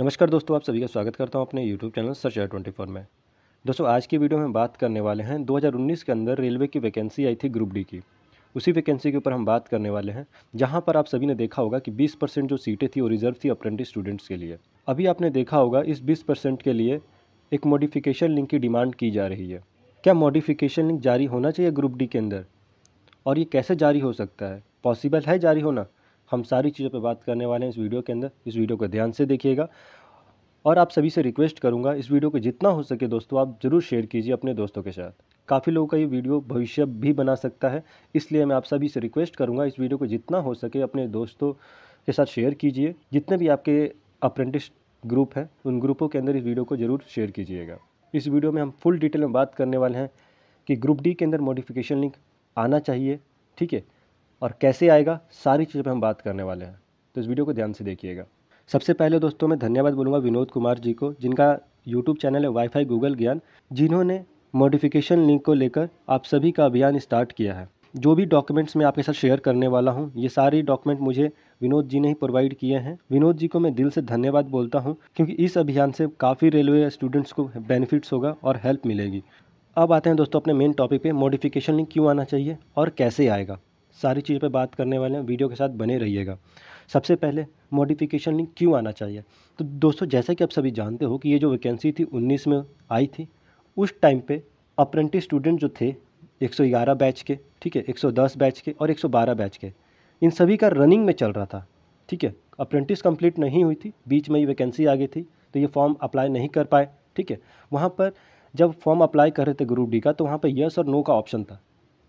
नमस्कार दोस्तों आप सभी का स्वागत करता हूं अपने YouTube channel sir air twenty four में दोस्तों आज की वीडियो में बात करने वाले हैं 2019 के अंदर रेलवे की वैकेंसी आई थी ग्रुप डी की उसी वैकेंसी के ऊपर हम बात करने वाले हैं जहां पर आप सभी ने देखा होगा कि 20 परसेंट जो सीटें थी वो रिजर्व थी अप्रेंटिस स्टूडेंट्स के लिए अभी आपने देखा होगा इस बीस परसेंट के लिए एक मॉडिफिकेशन लिंक की डिमांड की जा रही है क्या मॉडिफिकेशन लिंक जारी होना चाहिए ग्रुप डी के अंदर और ये कैसे जारी हो सकता है पॉसिबल है जारी होना हम सारी चीज़ों पर बात करने वाले हैं इस वीडियो के अंदर इस वीडियो को ध्यान से देखिएगा और आप सभी से रिक्वेस्ट करूँगा इस वीडियो को जितना हो सके दोस्तों आप ज़रूर शेयर कीजिए अपने दोस्तों के साथ काफ़ी लोगों का ये वीडियो भविष्य भी बना सकता है इसलिए मैं आप सभी से रिक्वेस्ट करूँगा इस वीडियो को जितना हो सके अपने दोस्तों के साथ शेयर कीजिए जितने भी आपके अप्रेंटिस ग्रुप हैं उन ग्रुपों के अंदर इस वीडियो को ज़रूर शेयर कीजिएगा इस वीडियो में हम फुल डिटेल में बात करने वाले हैं कि ग्रुप डी के अंदर मॉडिफिकेशन लिंक आना चाहिए ठीक है और कैसे आएगा सारी चीज़ों पर हम बात करने वाले हैं तो इस वीडियो को ध्यान से देखिएगा सबसे पहले दोस्तों मैं धन्यवाद बोलूँगा विनोद कुमार जी को जिनका यूट्यूब चैनल है वाईफाई गूगल ज्ञान जिन्होंने मोडिफिकेशन लिंक को लेकर आप सभी का अभियान स्टार्ट किया है जो भी डॉक्यूमेंट्स मैं आपके साथ शेयर करने वाला हूँ ये सारे डॉक्यूमेंट मुझे विनोद जी ने ही प्रोवाइड किए हैं विनोद जी को मैं दिल से धन्यवाद बोलता हूँ क्योंकि इस अभियान से काफ़ी रेलवे स्टूडेंट्स को बेनिफिट्स होगा और हेल्प मिलेगी अब आते हैं दोस्तों अपने मेन टॉपिक पे मॉडिफिकेशन लिंक क्यों आना चाहिए और कैसे आएगा सारी चीज़ पर बात करने वाले हैं वीडियो के साथ बने रहिएगा सबसे पहले मॉडिफिकेशन लिंक क्यों आना चाहिए तो दोस्तों जैसा कि आप सभी जानते हो कि ये जो वैकेंसी थी 19 में आई थी उस टाइम पे अप्रेंटिस स्टूडेंट जो थे 111 बैच के ठीक है 110 बैच के और 112 बैच के इन सभी का रनिंग में चल रहा था ठीक है अप्रेंटिस कंप्लीट नहीं हुई थी बीच में ही वैकेंसी आ गई थी तो ये फॉर्म अप्लाई नहीं कर पाए ठीक है वहाँ पर जब फॉर्म अप्लाई कर रहे थे ग्रुप डी का तो वहाँ पर यस और नो का ऑप्शन था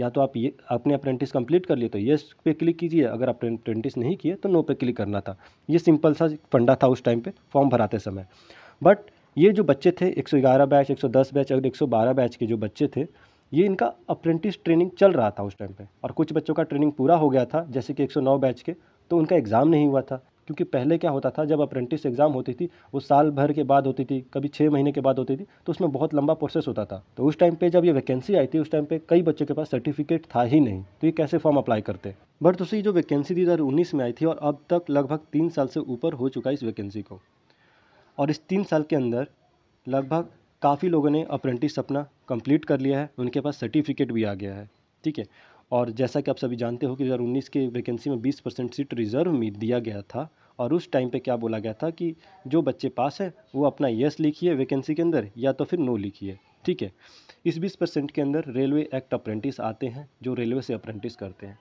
या तो आप ये अपने अप्रेंटिस कंप्लीट कर लिए तो येस पे क्लिक कीजिए अगर आपने अप्रेंटिस नहीं किए तो नो पे क्लिक करना था ये सिंपल सा फंडा था उस टाइम पे फॉर्म भराते समय बट ये जो बच्चे थे 111 बैच 110 बैच और 112 बैच के जो बच्चे थे ये इनका अप्रेंटिस ट्रेनिंग चल रहा था उस टाइम पर और कुछ बच्चों का ट्रेनिंग पूरा हो गया था जैसे कि एक बैच के तो उनका एग्ज़ाम नहीं हुआ था क्योंकि पहले क्या होता था जब अप्रेंटिस एग्ज़ाम होती थी वो साल भर के बाद होती थी कभी छः महीने के बाद होती थी तो उसमें बहुत लंबा प्रोसेस होता था तो उस टाइम पर जब ये वैकेंसी आई थी उस टाइम पर कई बच्चों के पास सर्टिफिकेट था ही नहीं तो ये कैसे फॉर्म अप्लाई करते बट तो जो वैकेंसी दो हज़ार उन्नीस में आई थी और अब तक लगभग तीन साल से ऊपर हो चुका है इस वैकेंसी को और इस तीन साल के अंदर लगभग काफ़ी लोगों ने अप्रेंटिस अपना कंप्लीट कर लिया है उनके पास सर्टिफिकेट भी आ गया है ठीक है और जैसा कि आप सभी जानते हो कि दो हज़ार उन्नीस के वैकेंसी में बीस परसेंट सीट रिज़र्व में दिया गया था और उस टाइम पे क्या बोला गया था कि जो बच्चे पास हैं वो अपना यस लिखिए वैकेंसी के अंदर या तो फिर नो लिखिए ठीक है इस बीस परसेंट के अंदर रेलवे एक्ट अप्रेंटिस आते हैं जो रेलवे से अप्रेंटिस करते हैं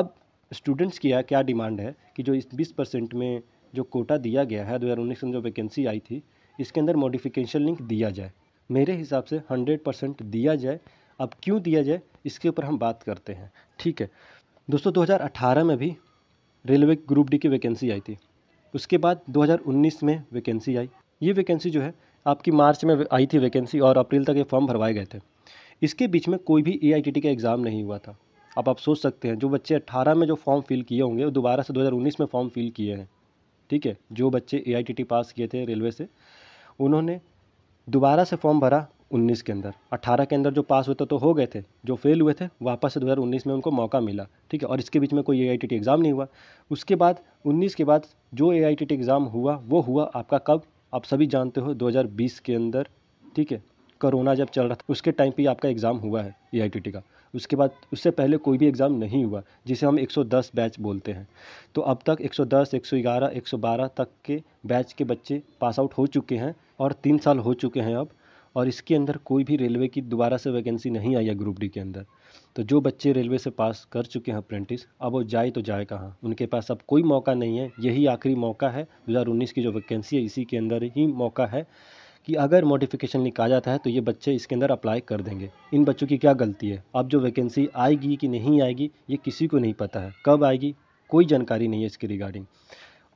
अब स्टूडेंट्स की क्या डिमांड है कि जो इस बीस परसेंट में जो कोटा दिया गया है दो हज़ार उन्नीस में जो वैकेंसी आई थी इसके अंदर मॉडिफिकेशन लिंक दिया जाए मेरे हिसाब से हंड्रेड परसेंट दिया जाए अब क्यों दिया जाए इसके ऊपर हम बात करते हैं ठीक है दोस्तों 2018 में भी रेलवे ग्रुप डी की वैकेंसी आई थी उसके बाद 2019 में वैकेंसी आई ये वैकेंसी जो है आपकी मार्च में आई थी वैकेंसी और अप्रैल तक ये फॉर्म भरवाए गए थे इसके बीच में कोई भी ए का एग्ज़ाम नहीं हुआ था अब आप सोच सकते हैं जो बच्चे अट्ठारह में जो फॉर्म फिल किए होंगे वो दोबारा से 2019 में फॉर्म फिल किए हैं ठीक है जो बच्चे ए पास किए थे रेलवे से उन्होंने दोबारा से फॉर्म भरा उन्नीस के अंदर अट्ठारह के अंदर जो पास हुए थे तो हो गए थे जो फेल हुए थे वापस से दो हज़ार उन्नीस में उनको मौका मिला ठीक है और इसके बीच में कोई A I T T exam नहीं हुआ उसके बाद उन्नीस के बाद जो A I T T exam हुआ वो हुआ आपका कब आप सभी जानते हो दो हज़ार बीस के अंदर ठीक है करोना जब चल रहा था उसके टाइम पर आपका एग्ज़ाम हुआ है ए आई टी टी का उसके बाद उससे पहले कोई भी एग्ज़ाम नहीं हुआ जिसे हम एक सौ दस बैच बोलते हैं तो अब तक एक एक सौ सौ दस ग्यारह एक सौ बारह तक के बैच के बच्चे पास आउट हो चुके हैं और तीन साल हो चुके हैं अब और इसके अंदर कोई भी रेलवे की दोबारा से वैकेंसी नहीं आई है ग्रुप डी के अंदर तो जो बच्चे रेलवे से पास कर चुके हैं अप्रेंटिस अब वो जाए तो जाए कहाँ उनके पास अब कोई मौका नहीं है यही आखिरी मौका है 2019 की जो वैकेंसी है इसी के अंदर ही मौका है कि अगर मॉडिफिकेशन निकाल जाता है तो ये बच्चे इसके अंदर अप्लाई कर देंगे इन बच्चों की क्या गलती है अब जो वैकेंसी आएगी कि नहीं आएगी ये किसी को नहीं पता है कब आएगी कोई जानकारी नहीं है इसके रिगार्डिंग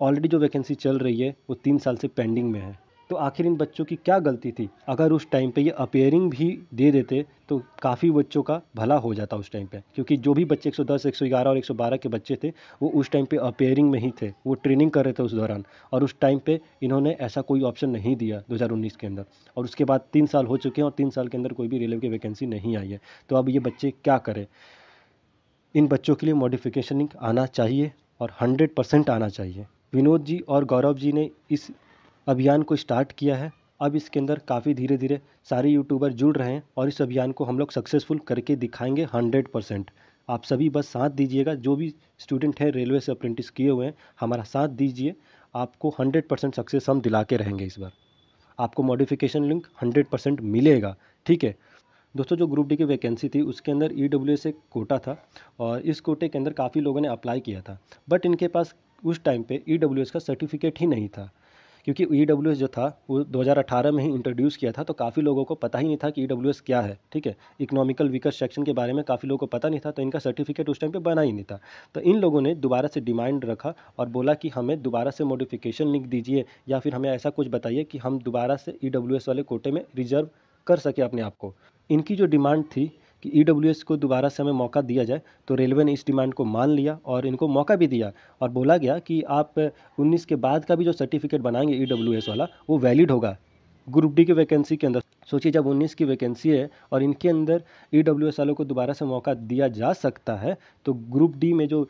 ऑलरेडी जो वैकेंसी चल रही है वो तीन साल से पेंडिंग में है तो आखिर इन बच्चों की क्या गलती थी अगर उस टाइम पे ये अपेयरिंग भी दे देते तो काफ़ी बच्चों का भला हो जाता उस टाइम पे क्योंकि जो भी बच्चे 110, 111 और 112 के बच्चे थे वो उस टाइम पे अपेयरिंग में ही थे वो ट्रेनिंग कर रहे थे उस दौरान और उस टाइम पे इन्होंने ऐसा कोई ऑप्शन नहीं दिया 2019 के अंदर और उसके बाद तीन साल हो चुके हैं और तीन साल के अंदर कोई भी रेलवे की वैकेंसी नहीं आई है तो अब ये बच्चे क्या करें इन बच्चों के लिए मॉडिफिकेशनिंग आना चाहिए और हंड्रेड आना चाहिए विनोद जी और गौरव जी ने इस अभियान को स्टार्ट किया है अब इसके अंदर काफ़ी धीरे धीरे सारे यूट्यूबर जुड़ रहे हैं और इस अभियान को हम लोग सक्सेसफुल करके दिखाएंगे हंड्रेड परसेंट आप सभी बस साथ दीजिएगा जो भी स्टूडेंट हैं रेलवे से अप्रेंटिस किए हुए हैं हमारा साथ दीजिए आपको हंड्रेड परसेंट सक्सेस हम दिला के रहेंगे इस बार आपको मॉडिफिकेशन लिंक हंड्रेड परसेंट मिलेगा ठीक है दोस्तों जो ग्रुप डी की वैकेंसी थी उसके अंदर ई डब्ल्यू एस एक कोटा था और इस कोटे के अंदर काफ़ी लोगों ने अप्लाई किया था बट इनके पास उस टाइम पे ई डब्ल्यू एस का सर्टिफिकेट ही नहीं था क्योंकि ई e जो था वो 2018 में ही इंट्रोड्यूस किया था तो काफ़ी लोगों को पता ही नहीं था कि ई e क्या है ठीक है इकोनॉमिकल वीकर सेक्शन के बारे में काफ़ी लोगों को पता नहीं था तो इनका सर्टिफिकेट उस टाइम पर बना ही नहीं था तो इन लोगों ने दोबारा से डिमांड रखा और बोला कि हमें दोबारा से मॉडिफिकेशन लिख दीजिए या फिर हमें ऐसा कुछ बताइए कि हम दोबारा से ई e वाले कोटे में रिजर्व कर सके अपने आप को इनकी जो डिमांड थी कि ई e को दोबारा से हमें मौका दिया जाए तो रेलवे ने इस डिमांड को मान लिया और इनको मौका भी दिया और बोला गया कि आप 19 के बाद का भी जो सर्टिफिकेट बनाएंगे ई e वाला वो वैलिड होगा ग्रुप डी की वैकेंसी के अंदर सोचिए जब 19 की वैकेंसी है और इनके अंदर ई e वालों को दोबारा से मौका दिया जा सकता है तो ग्रुप डी में जो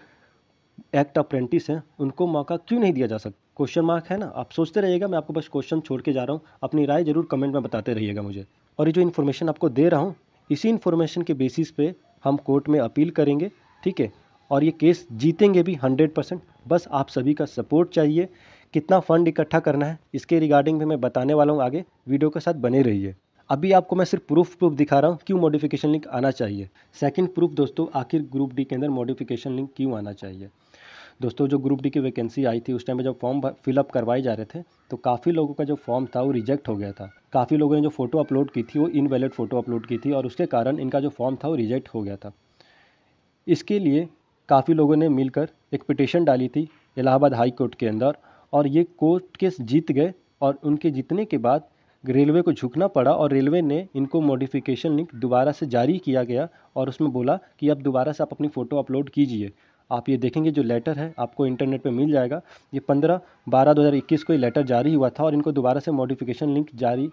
एक्ट अप्रेंटिस हैं उनको मौका क्यों नहीं दिया जा सकता क्वेश्चन मार्क है ना आप सोचते रहिएगा मैं आपको बस क्वेश्चन छोड़ के जा रहा हूँ अपनी राय जरूर कमेंट में बताते रहिएगा मुझे और ये जो इन्फॉर्मेशन आपको दे रहा हूँ इसी इन्फॉर्मेशन के बेसिस पे हम कोर्ट में अपील करेंगे ठीक है और ये केस जीतेंगे भी हंड्रेड परसेंट बस आप सभी का सपोर्ट चाहिए कितना फंड इकट्ठा करना है इसके रिगार्डिंग भी मैं बताने वाला हूँ आगे वीडियो के साथ बने रहिए अभी आपको मैं सिर्फ प्रूफ प्रूफ दिखा रहा हूँ क्यों मॉडिफिकेशन लिंक आना चाहिए सेकंड प्रूफ दोस्तों आखिर ग्रुप डी के अंदर मॉडिफिकेशन लिंक क्यों आना चाहिए दोस्तों जो ग्रुप डी की वैकेंसी आई थी उस टाइम पे जब फॉर्म फिलअप करवाए जा रहे थे तो काफ़ी लोगों का जो फॉर्म था वो रिजेक्ट हो गया था काफ़ी लोगों ने जो फ़ोटो अपलोड की थी वो इनवैलिड फ़ोटो अपलोड की थी और उसके कारण इनका जो फॉर्म था वो रिजेक्ट हो गया था इसके लिए काफ़ी लोगों ने मिलकर एक पिटिशन डाली थी इलाहाबाद हाई कोर्ट के अंदर और ये कोर्ट केस जीत गए और उनके जीतने के बाद रेलवे को झुकना पड़ा और रेलवे ने इनको मॉडिफिकेशन लिंक दोबारा से जारी किया गया और उसमें बोला कि अब दोबारा से आप अपनी फ़ोटो अपलोड कीजिए आप ये देखेंगे जो लेटर है आपको इंटरनेट पे मिल जाएगा ये पंद्रह बारह दो हज़ार इक्कीस को ये लेटर जारी हुआ था और इनको दोबारा से मॉडिफिकेशन लिंक जारी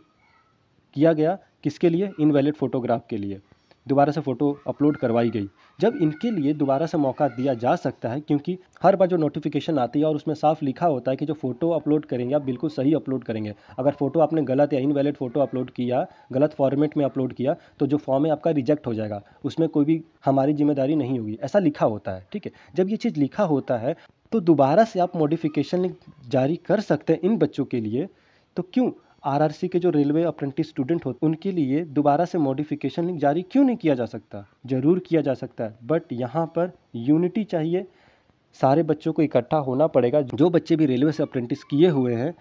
किया गया किसके लिए इनवैलिड फ़ोटोग्राफ के लिए दोबारा से फ़ोटो अपलोड करवाई गई जब इनके लिए दोबारा से मौका दिया जा सकता है क्योंकि हर बार जो नोटिफिकेशन आती है और उसमें साफ लिखा होता है कि जो फ़ोटो अपलोड करेंगे आप बिल्कुल सही अपलोड करेंगे अगर फ़ोटो आपने गलत या इनवैलिड फ़ोटो अपलोड किया गलत फॉर्मेट में अपलोड किया तो जो फॉर्म है आपका रिजेक्ट हो जाएगा उसमें कोई भी हमारी जिम्मेदारी नहीं होगी ऐसा लिखा होता है ठीक है जब ये चीज़ लिखा होता है तो दोबारा से आप मॉडिफिकेशन जारी कर सकते हैं इन बच्चों के लिए तो क्यों आरआरसी के जो रेलवे अप्रेंटिस स्टूडेंट होते उनके लिए दोबारा से मॉडिफिकेशन लिंक जारी क्यों नहीं किया जा सकता जरूर किया जा सकता है बट यहाँ पर यूनिटी चाहिए सारे बच्चों को इकट्ठा होना पड़ेगा जो बच्चे भी रेलवे से अप्रेंटिस किए हुए हैं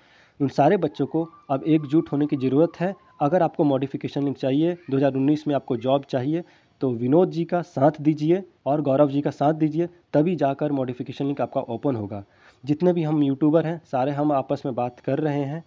उन सारे बच्चों को अब एकजुट होने की ज़रूरत है अगर आपको मॉडिफिकेशन लिंक चाहिए 2019 में आपको जॉब चाहिए तो विनोद जी का साथ दीजिए और गौरव जी का साथ दीजिए तभी जाकर मॉडिफिकेशन लिंक आपका ओपन होगा जितने भी हम यूट्यूबर हैं सारे हम आपस में बात कर रहे हैं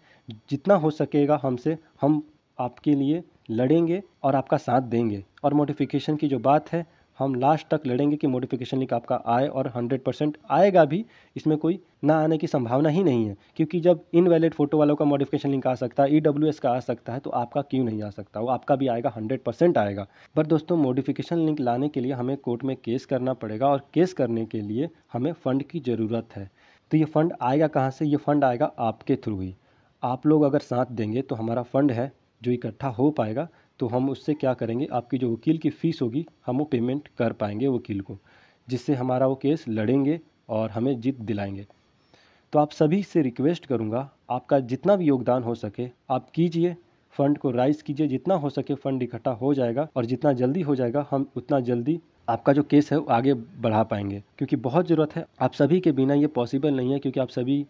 जितना हो सकेगा हमसे हम आपके लिए लड़ेंगे और आपका साथ देंगे और मोडिफिकेशन की जो बात है हम लास्ट तक लड़ेंगे कि मोडिफिकेशन लिंक आपका आए और 100 परसेंट आएगा भी इसमें कोई ना आने की संभावना ही नहीं है क्योंकि जब इनवैलिड फोटो वालों का मॉडिफिकेशन लिंक आ सकता है ई e का आ सकता है तो आपका क्यों नहीं आ सकता वो आपका भी आएगा 100 परसेंट आएगा पर दोस्तों मॉडिफिकेशन लिंक लाने के लिए हमें कोर्ट में केस करना पड़ेगा और केस करने के लिए हमें फ़ंड की ज़रूरत है तो ये फ़ंड आएगा कहाँ से ये फ़ंड आएगा आपके थ्रू ही आप लोग अगर साथ देंगे तो हमारा फंड है जो इकट्ठा हो पाएगा तो हम उससे क्या करेंगे आपकी जो वकील की फ़ीस होगी हम वो पेमेंट कर पाएंगे वकील को जिससे हमारा वो केस लड़ेंगे और हमें जीत दिलाएंगे तो आप सभी से रिक्वेस्ट करूँगा आपका जितना भी योगदान हो सके आप कीजिए फंड को राइज कीजिए जितना हो सके फंड इकट्ठा हो जाएगा और जितना जल्दी हो जाएगा हम उतना जल्दी आपका जो केस है वो आगे बढ़ा पाएंगे क्योंकि बहुत ज़रूरत है आप सभी के बिना ये पॉसिबल नहीं है क्योंकि आप सभी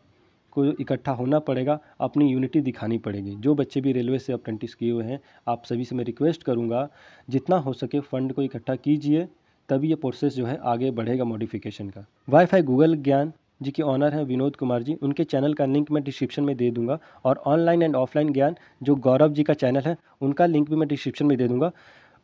को इकट्ठा होना पड़ेगा अपनी यूनिटी दिखानी पड़ेगी जो बच्चे भी रेलवे से अप्रेंटिस किए हुए हैं आप सभी से मैं रिक्वेस्ट करूँगा जितना हो सके फ़ंड को इकट्ठा कीजिए तभी ये प्रोसेस जो है आगे बढ़ेगा मॉडिफिकेशन का वाईफाई गूगल ज्ञान जी के ऑनर हैं विनोद कुमार जी उनके चैनल का लिंक मैं डिस्क्रिप्शन में दे दूंगा और ऑनलाइन एंड ऑफलाइन ज्ञान जो गौरव जी का चैनल है उनका लिंक भी मैं डिस्क्रिप्शन में दे दूंगा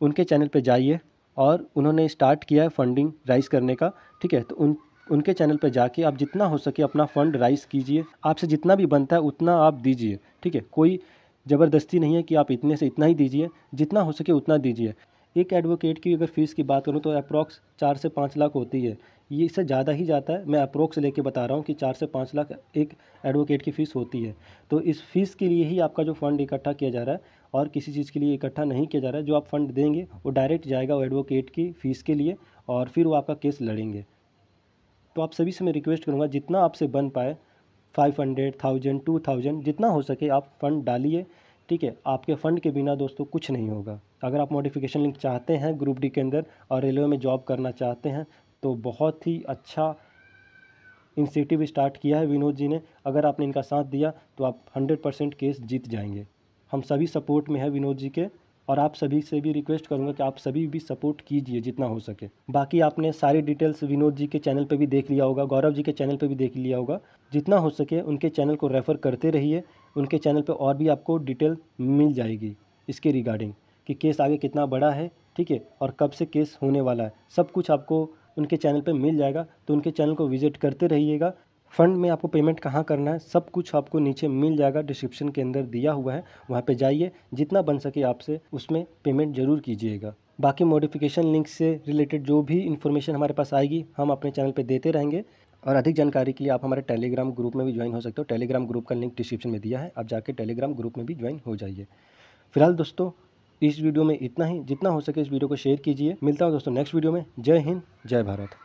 उनके चैनल पर जाइए और उन्होंने स्टार्ट किया है फंडिंग राइज करने का ठीक है तो उन उनके चैनल पर जाके आप जितना हो सके अपना फ़ंड राइज कीजिए आपसे जितना भी बनता है उतना आप दीजिए ठीक है कोई ज़बरदस्ती नहीं है कि आप इतने से इतना ही दीजिए जितना हो सके उतना दीजिए एक एडवोकेट की अगर फ़ीस की बात करूँ तो अप्रोक्स चार से पाँच लाख होती है ये इससे ज़्यादा ही जाता है मैं अप्रोक्स लेके बता रहा हूँ कि चार से पाँच लाख एक एडवोकेट की फ़ीस होती है तो इस फ़ीस के लिए ही आपका जो फ़ंड इकट्ठा किया जा रहा है और किसी चीज़ के लिए इकट्ठा नहीं किया जा रहा है जो आप फ़ंड देंगे वो डायरेक्ट जाएगा वो एडवोकेट की फ़ीस के लिए और फिर वो आपका केस लड़ेंगे तो आप सभी से मैं रिक्वेस्ट करूँगा जितना आपसे बन पाए five hundred thousand two thousand जितना हो सके आप फ़ंड डालिए ठीक है आपके फ़ंड के बिना दोस्तों कुछ नहीं होगा अगर आप मॉडिफिकेशन लिंक चाहते हैं ग्रुप डी के अंदर और रेलवे में जॉब करना चाहते हैं तो बहुत ही अच्छा इंसेटिव स्टार्ट किया है विनोद जी ने अगर आपने इनका साथ दिया तो आप हंड्रेड परसेंट केस जीत जाएंगे हम सभी सपोर्ट में हैं विनोद जी के और आप सभी से भी रिक्वेस्ट करूँगा कि आप सभी भी सपोर्ट कीजिए जितना हो सके बाकी आपने सारी डिटेल्स विनोद जी के चैनल पर भी देख लिया होगा गौरव जी के चैनल पर भी देख लिया होगा जितना हो सके उनके चैनल को रेफ़र करते रहिए उनके चैनल पर और भी आपको डिटेल मिल जाएगी इसके रिगार्डिंग कि केस आगे कितना बड़ा है ठीक है और कब से केस होने वाला है सब कुछ आपको उनके चैनल पर मिल जाएगा तो उनके चैनल को विजिट करते रहिएगा फंड में आपको पेमेंट कहाँ करना है सब कुछ आपको नीचे मिल जाएगा डिस्क्रिप्शन के अंदर दिया हुआ है वहाँ पे जाइए जितना बन सके आपसे उसमें पेमेंट ज़रूर कीजिएगा बाकी मॉडिफिकेशन लिंक से रिलेटेड जो भी इन्फॉर्मेशन हमारे पास आएगी हम अपने चैनल पर देते रहेंगे और अधिक जानकारी के लिए आप हमारे टेलीग्राम ग्रुप में भी ज्वाइन हो सकते हो टेलीग्राम ग्रुप का लिंक डिस्क्रिप्शन में दिया है आप जाके टेलीग्राम ग्रुप में भी ज्वाइन हो जाइए फिलहाल दोस्तों इस वीडियो में इतना ही जितना हो सके इस वीडियो को शेयर कीजिए मिलता हूँ दोस्तों नेक्स्ट वीडियो में जय हिंद जय भारत